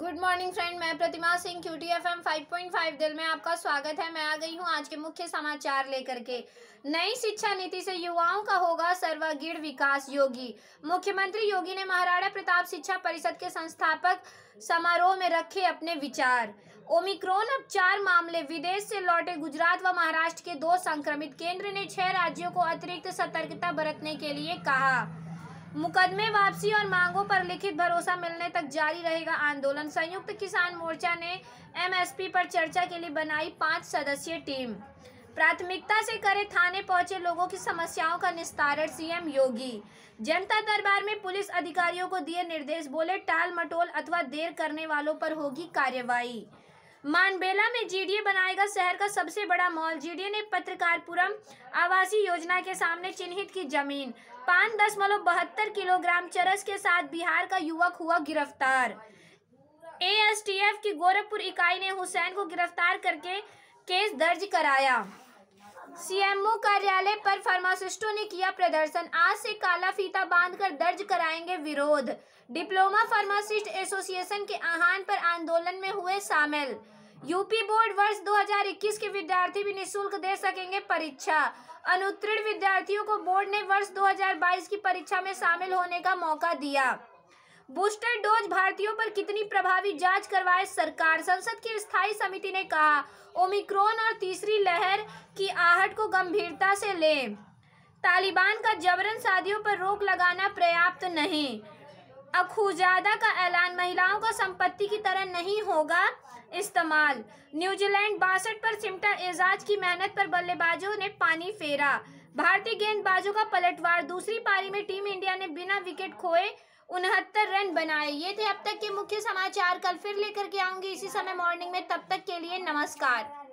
good morning friend मैं Pratima Singh Q T F M five point five दिल में आपका स्वागत है मैं आ गई हूँ आज के मुख्य समाचार लेकर के नई शिक्षा नीति से युवाओं का होगा सर्वागीण विकास योगी मुख्यमंत्री योगी ने महाराणा प्रताप शिक्षा परिषद के संस्थापक समारोह में रखे अपने विचार ओमिक्रोन अब चार मामले विदेश से लौटे गुजरात व महाराष्ट्र के दो संक्रमित केंद्र ने छह राज्यों को अतिरिक्त सतर्कता बरतने के लिए कहा मुकदमे वापसी और मांगों पर लिखित भरोसा मिलने तक जारी रहेगा आंदोलन संयुक्त किसान मोर्चा ने एमएसपी पर चर्चा के लिए बनाई पांच सदस्यीय टीम प्राथमिकता से करे थाने पहुंचे लोगों की समस्याओं का निस्तारण सीएम योगी जनता दरबार में पुलिस अधिकारियों को दिए निर्देश बोले टाल मटोल अथवा देर करने वालों पर होगी कार्यवाही मानबेला में जीडीए बनाएगा शहर का सबसे बड़ा मॉल जीडीए ने पत्रकारपुरम आवासीय योजना के सामने चिन्हित की जमीन पाँच दशमलव बहत्तर किलोग्राम चरस के साथ बिहार का युवक हुआ गिरफ्तार एएसटीएफ की गोरखपुर इकाई ने हुसैन को गिरफ्तार करके केस दर्ज कराया सीएमओ कार्यालय पर फार्मासिस्टों ने किया प्रदर्शन आज से काला फीता बांधकर दर्ज कराएंगे विरोध डिप्लोमा फार्मासिस्ट एसोसिएशन के आह्वान पर आंदोलन में हुए शामिल यूपी बोर्ड वर्ष 2021 के विद्यार्थी भी निशुल्क दे सकेंगे परीक्षा अनुत्तीर्ण विद्यार्थियों को बोर्ड ने वर्ष 2022 की परीक्षा में शामिल होने का मौका दिया बूस्टर डोज भारतीयों पर कितनी प्रभावी जांच करवाए सरकार संसद की स्थायी समिति ने कहा ओमिक्रोन और तीसरी लहर की आहट को गंभीरता से ले तालिबान का जबरन शादियों पर रोक लगाना पर्याप्त नहीं अखुजादा का ऐलान महिलाओं का संपत्ति की तरह नहीं होगा इस्तेमाल न्यूजीलैंड बासठ पर सिमटा एजाज की मेहनत पर बल्लेबाजों ने पानी फेरा भारतीय गेंदबाजों का पलटवार दूसरी पारी में टीम इंडिया ने बिना विकेट खोए उनहत्तर रन बनाए ये थे अब तक के मुख्य समाचार कल फिर लेकर के आऊंगी इसी समय मॉर्निंग में तब तक के लिए नमस्कार